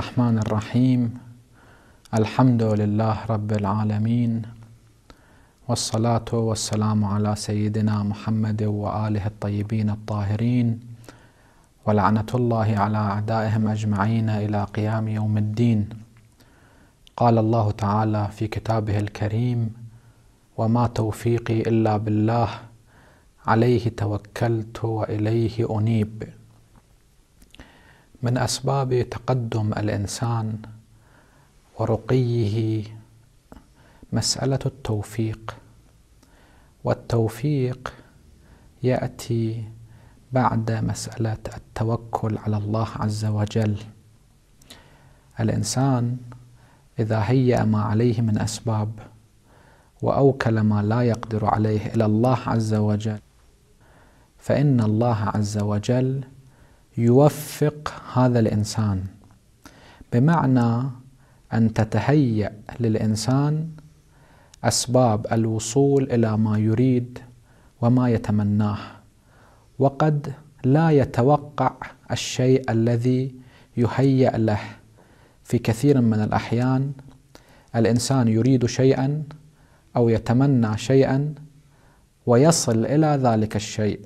الرحمن الرحيم الحمد لله رب العالمين والصلاة والسلام على سيدنا محمد وآله الطيبين الطاهرين ولعنة الله على أعدائهم أجمعين إلى قيام يوم الدين قال الله تعالى في كتابه الكريم وما توفيقي إلا بالله عليه توكلت وإليه أنيب من اسباب تقدم الانسان ورقيه مساله التوفيق والتوفيق ياتي بعد مساله التوكل على الله عز وجل الانسان اذا هيا ما عليه من اسباب واوكل ما لا يقدر عليه الى الله عز وجل فان الله عز وجل يوفق هذا الانسان بمعنى ان تتهيا للانسان اسباب الوصول الى ما يريد وما يتمناه وقد لا يتوقع الشيء الذي يهيا له في كثير من الاحيان الانسان يريد شيئا او يتمنى شيئا ويصل الى ذلك الشيء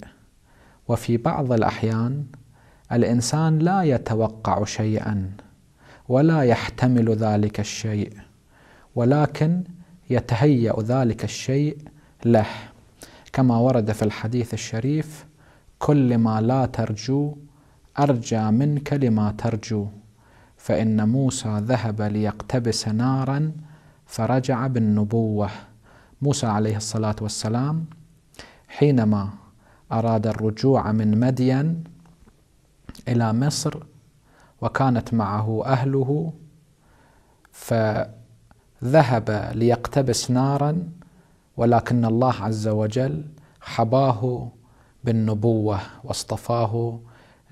وفي بعض الاحيان الانسان لا يتوقع شيئا ولا يحتمل ذلك الشيء ولكن يتهيأ ذلك الشيء له كما ورد في الحديث الشريف كل ما لا ترجو أرجى منك لما ترجو فإن موسى ذهب ليقتبس نارا فرجع بالنبوة موسى عليه الصلاة والسلام حينما أراد الرجوع من مدين إلى مصر وكانت معه أهله فذهب ليقتبس نارا ولكن الله عز وجل حباه بالنبوة واصطفاه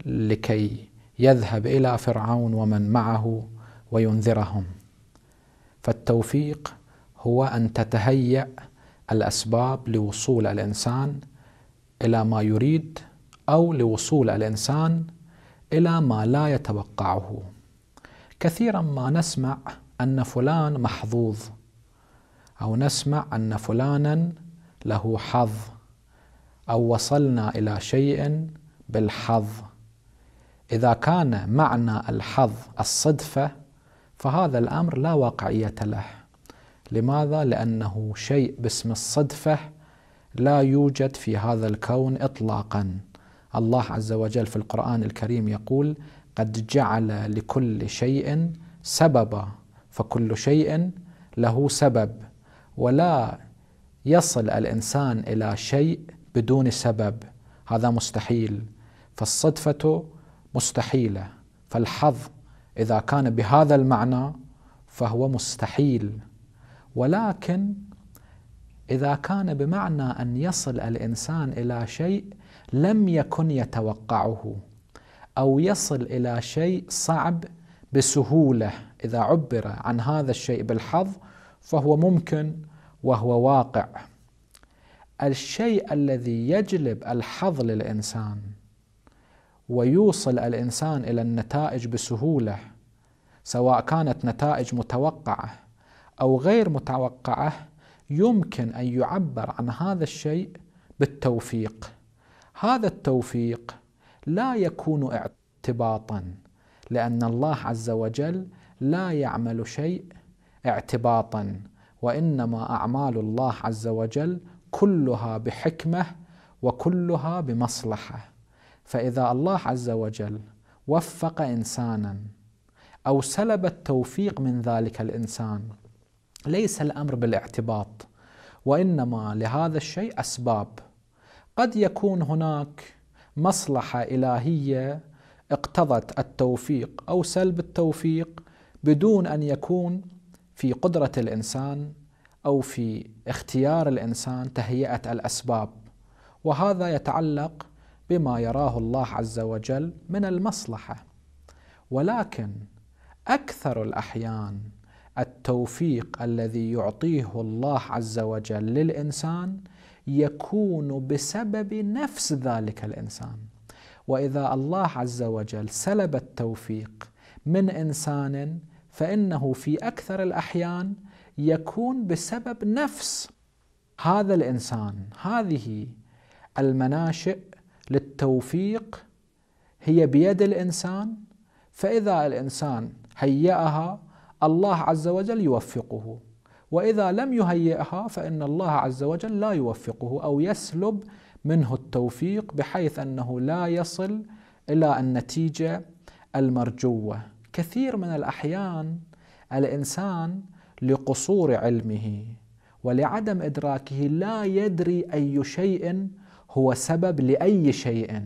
لكي يذهب إلى فرعون ومن معه وينذرهم فالتوفيق هو أن تتهيأ الأسباب لوصول الإنسان إلى ما يريد أو لوصول الإنسان الى ما لا يتوقعه كثيرا ما نسمع ان فلان محظوظ او نسمع ان فلانا له حظ او وصلنا الى شيء بالحظ اذا كان معنى الحظ الصدفه فهذا الامر لا واقعيه له لماذا لانه شيء باسم الصدفه لا يوجد في هذا الكون اطلاقا الله عز وجل في القرآن الكريم يقول قد جعل لكل شيء سببا فكل شيء له سبب ولا يصل الانسان الى شيء بدون سبب هذا مستحيل فالصدفه مستحيله فالحظ اذا كان بهذا المعنى فهو مستحيل ولكن اذا كان بمعنى ان يصل الانسان الى شيء لم يكن يتوقعه او يصل الى شيء صعب بسهوله اذا عبر عن هذا الشيء بالحظ فهو ممكن وهو واقع الشيء الذي يجلب الحظ للانسان ويوصل الانسان الى النتائج بسهوله سواء كانت نتائج متوقعه او غير متوقعه يمكن ان يعبر عن هذا الشيء بالتوفيق هذا التوفيق لا يكون اعتباطا لان الله عز وجل لا يعمل شيء اعتباطا وانما اعمال الله عز وجل كلها بحكمه وكلها بمصلحه فاذا الله عز وجل وفق انسانا او سلب التوفيق من ذلك الانسان ليس الامر بالاعتباط وانما لهذا الشيء اسباب قد يكون هناك مصلحه الهيه اقتضت التوفيق او سلب التوفيق بدون ان يكون في قدره الانسان او في اختيار الانسان تهيئه الاسباب وهذا يتعلق بما يراه الله عز وجل من المصلحه ولكن اكثر الاحيان التوفيق الذي يعطيه الله عز وجل للانسان يكون بسبب نفس ذلك الانسان واذا الله عز وجل سلب التوفيق من انسان فانه في اكثر الاحيان يكون بسبب نفس هذا الانسان هذه المناشئ للتوفيق هي بيد الانسان فاذا الانسان هيأها الله عز وجل يوفقه واذا لم يهيئها فان الله عز وجل لا يوفقه او يسلب منه التوفيق بحيث انه لا يصل الى النتيجه المرجوه كثير من الاحيان الانسان لقصور علمه ولعدم ادراكه لا يدري اي شيء هو سبب لاي شيء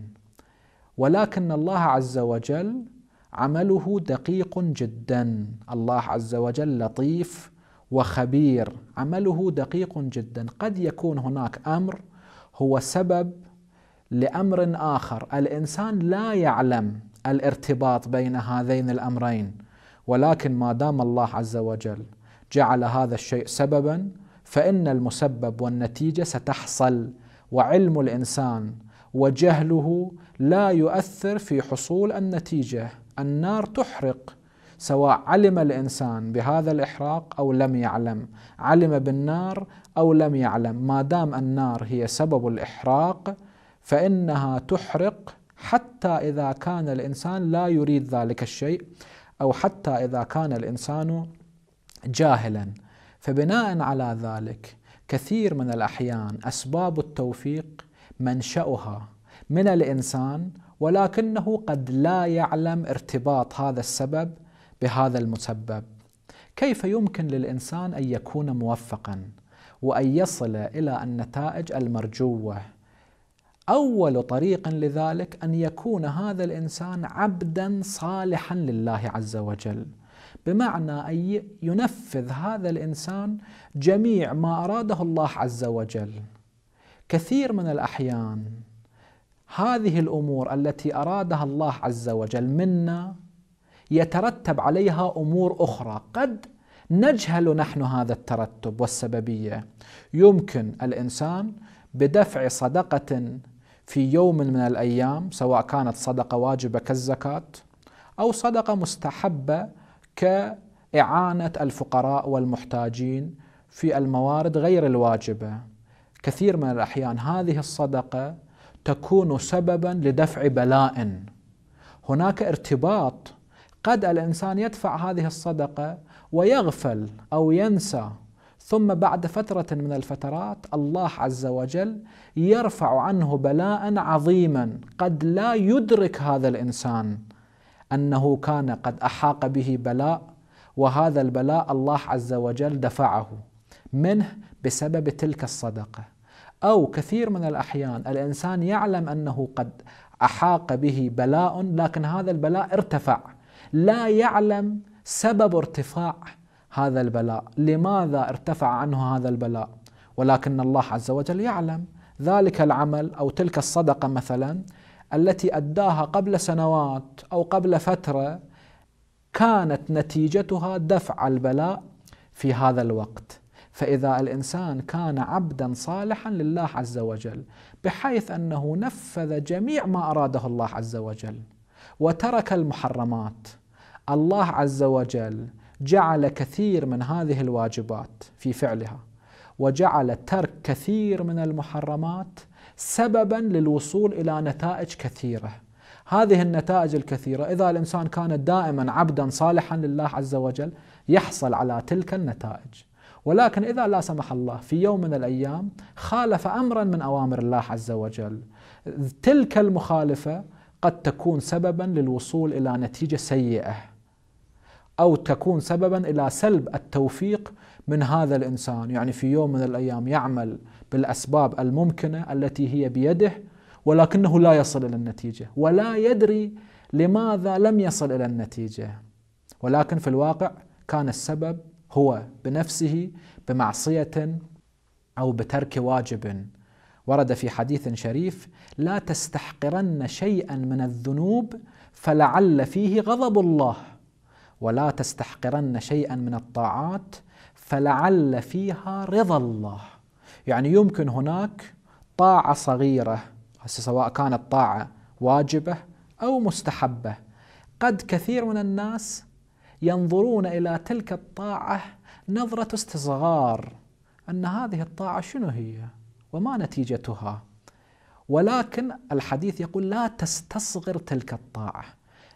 ولكن الله عز وجل عمله دقيق جدا الله عز وجل لطيف وخبير عمله دقيق جدا قد يكون هناك امر هو سبب لامر اخر الانسان لا يعلم الارتباط بين هذين الامرين ولكن ما دام الله عز وجل جعل هذا الشيء سببا فان المسبب والنتيجه ستحصل وعلم الانسان وجهله لا يؤثر في حصول النتيجه النار تحرق سواء علم الانسان بهذا الاحراق او لم يعلم، علم بالنار او لم يعلم، ما دام النار هي سبب الاحراق فانها تحرق حتى اذا كان الانسان لا يريد ذلك الشيء او حتى اذا كان الانسان جاهلا، فبناء على ذلك كثير من الاحيان اسباب التوفيق منشاها من الانسان ولكنه قد لا يعلم ارتباط هذا السبب بهذا المسبب كيف يمكن للانسان ان يكون موفقا وان يصل الى النتائج المرجوه اول طريق لذلك ان يكون هذا الانسان عبدا صالحا لله عز وجل بمعنى ان ينفذ هذا الانسان جميع ما اراده الله عز وجل كثير من الاحيان هذه الامور التي ارادها الله عز وجل منا يترتب عليها امور اخرى قد نجهل نحن هذا الترتب والسببيه يمكن الانسان بدفع صدقه في يوم من الايام سواء كانت صدقه واجبه كالزكاه او صدقه مستحبه كاعانه الفقراء والمحتاجين في الموارد غير الواجبه كثير من الاحيان هذه الصدقه تكون سببا لدفع بلاء هناك ارتباط قد الانسان يدفع هذه الصدقه ويغفل او ينسى ثم بعد فتره من الفترات الله عز وجل يرفع عنه بلاء عظيما قد لا يدرك هذا الانسان انه كان قد احاق به بلاء وهذا البلاء الله عز وجل دفعه منه بسبب تلك الصدقه او كثير من الاحيان الانسان يعلم انه قد احاق به بلاء لكن هذا البلاء ارتفع لا يعلم سبب ارتفاع هذا البلاء لماذا ارتفع عنه هذا البلاء ولكن الله عز وجل يعلم ذلك العمل او تلك الصدقه مثلا التي اداها قبل سنوات او قبل فتره كانت نتيجتها دفع البلاء في هذا الوقت فاذا الانسان كان عبدا صالحا لله عز وجل بحيث انه نفذ جميع ما اراده الله عز وجل وترك المحرمات الله عز وجل جعل كثير من هذه الواجبات في فعلها وجعل ترك كثير من المحرمات سببا للوصول الى نتائج كثيره هذه النتائج الكثيره اذا الانسان كان دائما عبدا صالحا لله عز وجل يحصل على تلك النتائج ولكن اذا لا سمح الله في يوم من الايام خالف امرا من اوامر الله عز وجل تلك المخالفه قد تكون سببا للوصول الى نتيجه سيئه أو تكون سببا إلى سلب التوفيق من هذا الإنسان يعني في يوم من الأيام يعمل بالأسباب الممكنة التي هي بيده ولكنه لا يصل إلى النتيجة ولا يدري لماذا لم يصل إلى النتيجة ولكن في الواقع كان السبب هو بنفسه بمعصية أو بترك واجب ورد في حديث شريف لا تستحقرن شيئا من الذنوب فلعل فيه غضب الله ولا تستحقرن شيئا من الطاعات فلعل فيها رضا الله يعني يمكن هناك طاعة صغيرة سواء كانت طاعة واجبة أو مستحبة قد كثير من الناس ينظرون إلى تلك الطاعة نظرة استصغار أن هذه الطاعة شنو هي وما نتيجتها ولكن الحديث يقول لا تستصغر تلك الطاعة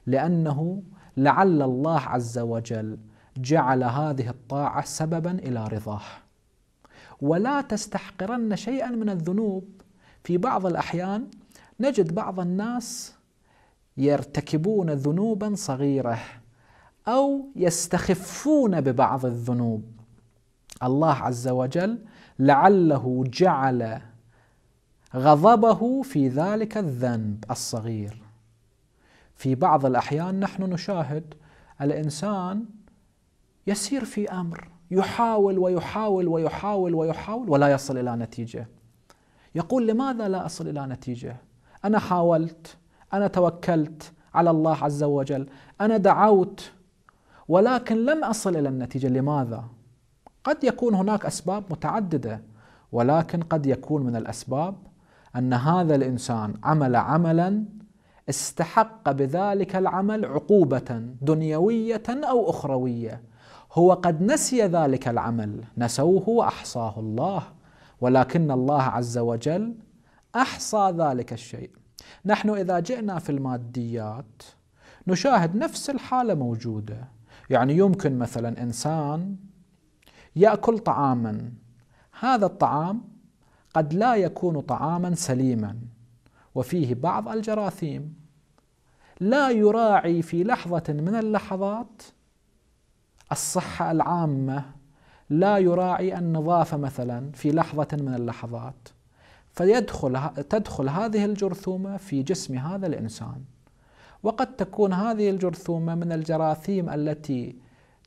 لأنه لعل الله عز وجل جعل هذه الطاعه سببا الى رضاه ولا تستحقرن شيئا من الذنوب في بعض الاحيان نجد بعض الناس يرتكبون ذنوبا صغيره او يستخفون ببعض الذنوب الله عز وجل لعله جعل غضبه في ذلك الذنب الصغير في بعض الأحيان نحن نشاهد الإنسان يسير في أمر يحاول ويحاول ويحاول ويحاول ولا يصل إلى نتيجة يقول لماذا لا أصل إلى نتيجة أنا حاولت أنا توكلت على الله عز وجل أنا دعوت ولكن لم أصل إلى النتيجة لماذا قد يكون هناك أسباب متعددة ولكن قد يكون من الأسباب أن هذا الإنسان عمل عملا استحق بذلك العمل عقوبة دنيوية أو أخروية هو قد نسي ذلك العمل نسوه وأحصاه الله ولكن الله عز وجل أحصى ذلك الشيء نحن إذا جئنا في الماديات نشاهد نفس الحالة موجودة يعني يمكن مثلا إنسان يأكل طعاما هذا الطعام قد لا يكون طعاما سليما وفيه بعض الجراثيم لا يراعي في لحظة من اللحظات الصحة العامة لا يراعي النظافة مثلا في لحظة من اللحظات فيدخل تدخل هذه الجرثومة في جسم هذا الإنسان وقد تكون هذه الجرثومة من الجراثيم التي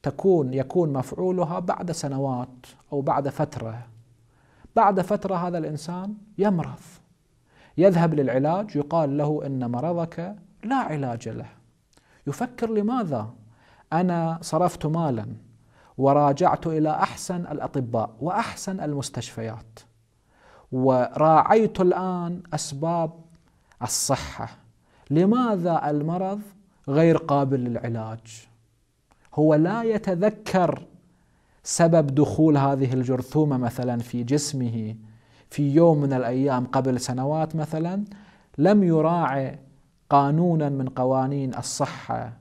تكون يكون مفعولها بعد سنوات أو بعد فترة بعد فترة هذا الإنسان يمرض يذهب للعلاج يقال له ان مرضك لا علاج له يفكر لماذا انا صرفت مالا وراجعت الى احسن الاطباء واحسن المستشفيات وراعيت الان اسباب الصحه لماذا المرض غير قابل للعلاج هو لا يتذكر سبب دخول هذه الجرثومه مثلا في جسمه في يوم من الايام قبل سنوات مثلا لم يراعي قانونا من قوانين الصحه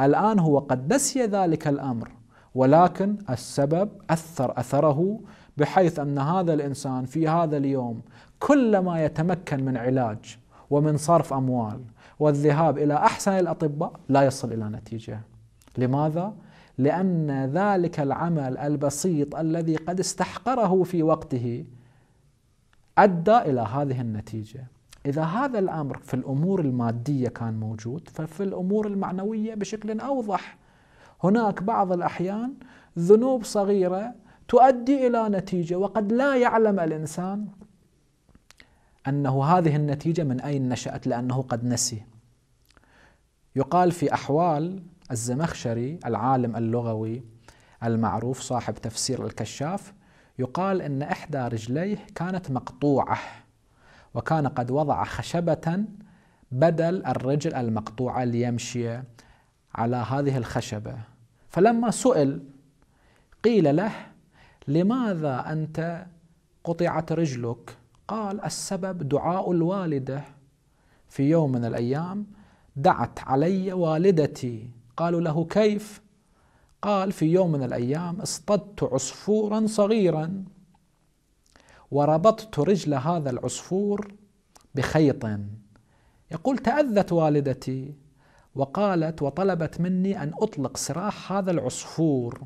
الان هو قد نسي ذلك الامر ولكن السبب اثر اثره بحيث ان هذا الانسان في هذا اليوم كلما يتمكن من علاج ومن صرف اموال والذهاب الى احسن الاطباء لا يصل الى نتيجه. لماذا؟ لان ذلك العمل البسيط الذي قد استحقره في وقته أدى إلى هذه النتيجة إذا هذا الأمر في الأمور المادية كان موجود ففي الأمور المعنوية بشكل أوضح هناك بعض الأحيان ذنوب صغيرة تؤدي إلى نتيجة وقد لا يعلم الإنسان أنه هذه النتيجة من أين نشأت لأنه قد نسي يقال في أحوال الزمخشري العالم اللغوي المعروف صاحب تفسير الكشاف يقال أن إحدى رجليه كانت مقطوعة وكان قد وضع خشبة بدل الرجل المقطوعة ليمشي على هذه الخشبة فلما سئل قيل له لماذا أنت قطعت رجلك قال السبب دعاء الوالدة في يوم من الأيام دعت علي والدتي قالوا له كيف قال في يوم من الأيام اصطدت عصفورا صغيرا وربطت رجل هذا العصفور بخيط يقول تأذت والدتي وقالت وطلبت مني أن أطلق سراح هذا العصفور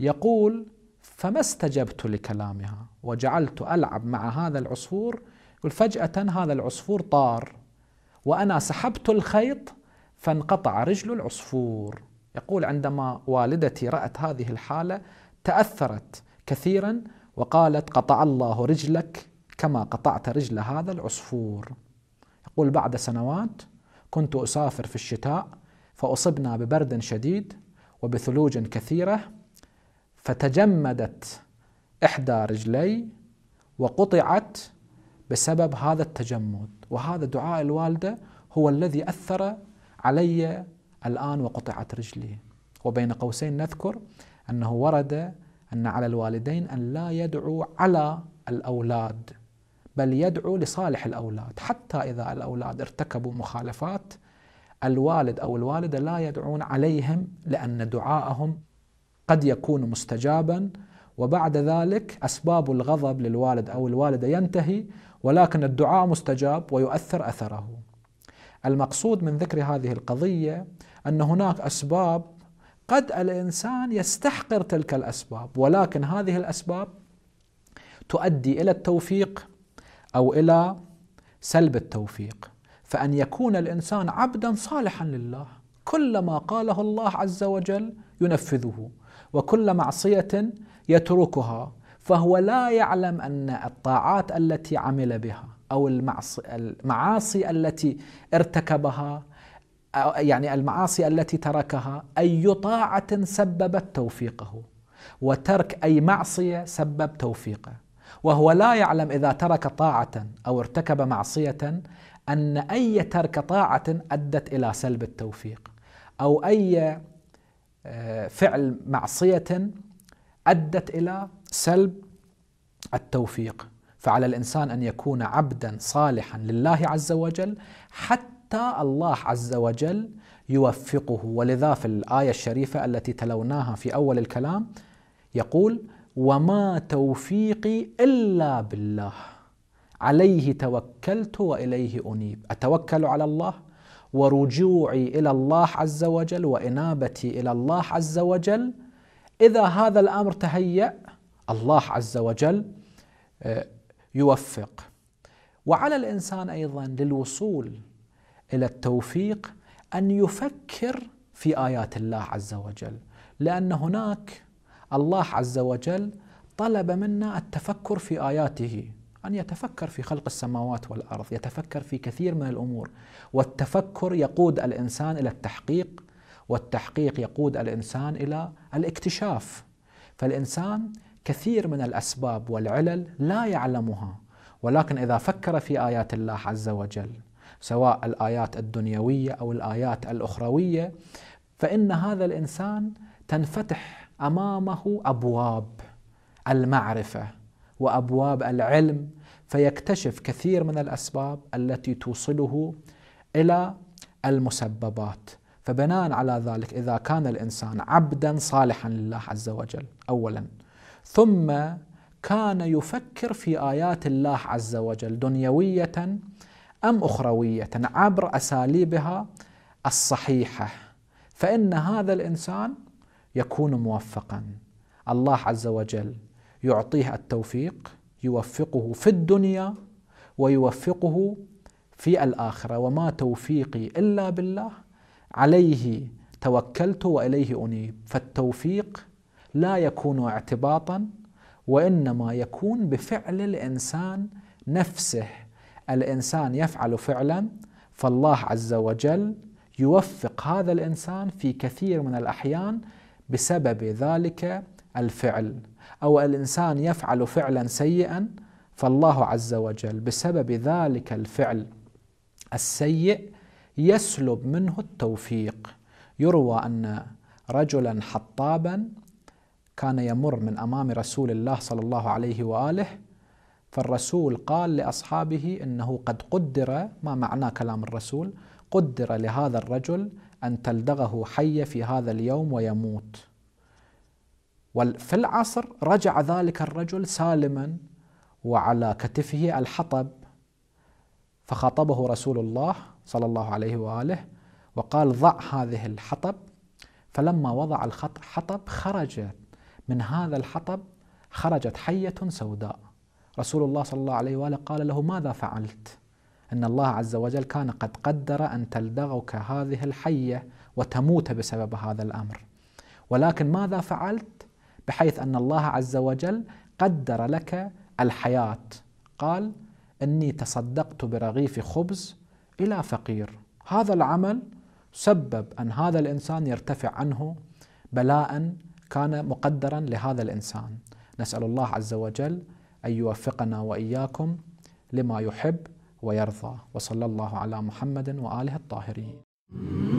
يقول فما استجبت لكلامها وجعلت ألعب مع هذا العصفور يقول فجأة هذا العصفور طار وأنا سحبت الخيط فانقطع رجل العصفور يقول عندما والدتي رأت هذه الحالة تأثرت كثيرا وقالت قطع الله رجلك كما قطعت رجل هذا العصفور يقول بعد سنوات كنت أسافر في الشتاء فأصبنا ببرد شديد وبثلوج كثيرة فتجمدت إحدى رجلي وقطعت بسبب هذا التجمد وهذا دعاء الوالدة هو الذي أثر علي الآن وقطعت رجلي وبين قوسين نذكر أنه ورد أن على الوالدين أن لا يدعوا على الأولاد بل يدعو لصالح الأولاد حتى إذا الأولاد ارتكبوا مخالفات الوالد أو الوالدة لا يدعون عليهم لأن دعاءهم قد يكون مستجابا وبعد ذلك أسباب الغضب للوالد أو الوالدة ينتهي ولكن الدعاء مستجاب ويؤثر أثره المقصود من ذكر هذه القضيه ان هناك اسباب قد الانسان يستحقر تلك الاسباب ولكن هذه الاسباب تؤدي الى التوفيق او الى سلب التوفيق فان يكون الانسان عبدا صالحا لله كل ما قاله الله عز وجل ينفذه وكل معصيه يتركها فهو لا يعلم ان الطاعات التي عمل بها أو المعاصي التي ارتكبها يعني المعاصي التي تركها أي طاعة سببت توفيقه وترك أي معصية سبب توفيقه وهو لا يعلم إذا ترك طاعة أو ارتكب معصية أن أي ترك طاعة أدت إلى سلب التوفيق أو أي آه، فعل معصية أدت إلى سلب التوفيق فعلى الانسان ان يكون عبدا صالحا لله عز وجل حتى الله عز وجل يوفقه ولذا في الايه الشريفه التي تلوناها في اول الكلام يقول وما توفيقي الا بالله عليه توكلت واليه انيب اتوكل على الله ورجوعي الى الله عز وجل وانابتي الى الله عز وجل اذا هذا الامر تهيأ الله عز وجل آه، يوفق وعلى الانسان ايضا للوصول الى التوفيق ان يفكر في ايات الله عز وجل لان هناك الله عز وجل طلب منا التفكر في اياته ان يتفكر في خلق السماوات والارض يتفكر في كثير من الامور والتفكر يقود الانسان الى التحقيق والتحقيق يقود الانسان الى الاكتشاف فالانسان كثير من الاسباب والعلل لا يعلمها ولكن اذا فكر في ايات الله عز وجل سواء الايات الدنيويه او الايات الاخرويه فان هذا الانسان تنفتح امامه ابواب المعرفه وابواب العلم فيكتشف كثير من الاسباب التي توصله الى المسببات فبناء على ذلك اذا كان الانسان عبدا صالحا لله عز وجل اولا ثم كان يفكر في ايات الله عز وجل دنيويه ام اخرويه عبر اساليبها الصحيحه فان هذا الانسان يكون موفقا الله عز وجل يعطيه التوفيق يوفقه في الدنيا ويوفقه في الاخره وما توفيقي الا بالله عليه توكلت واليه انيب فالتوفيق لا يكون اعتباطا وانما يكون بفعل الانسان نفسه الانسان يفعل فعلا فالله عز وجل يوفق هذا الانسان في كثير من الاحيان بسبب ذلك الفعل او الانسان يفعل فعلا سيئا فالله عز وجل بسبب ذلك الفعل السيء يسلب منه التوفيق يروى ان رجلا حطابا كان يمر من امام رسول الله صلى الله عليه واله فالرسول قال لاصحابه انه قد قدر ما معناه كلام الرسول قدر لهذا الرجل ان تلدغه حيه في هذا اليوم ويموت وفي العصر رجع ذلك الرجل سالما وعلى كتفه الحطب فخاطبه رسول الله صلى الله عليه واله وقال ضع هذه الحطب فلما وضع الحطب خرجت من هذا الحطب خرجت حية سوداء رسول الله صلى الله عليه وآله قال له ماذا فعلت؟ أن الله عز وجل كان قد قدر أن تلدغك هذه الحية وتموت بسبب هذا الأمر ولكن ماذا فعلت؟ بحيث أن الله عز وجل قدر لك الحياة قال إني تصدقت برغيف خبز إلى فقير هذا العمل سبب أن هذا الإنسان يرتفع عنه بلاء كان مقدرا لهذا الانسان نسال الله عز وجل ان يوفقنا واياكم لما يحب ويرضى وصلى الله على محمد واله الطاهرين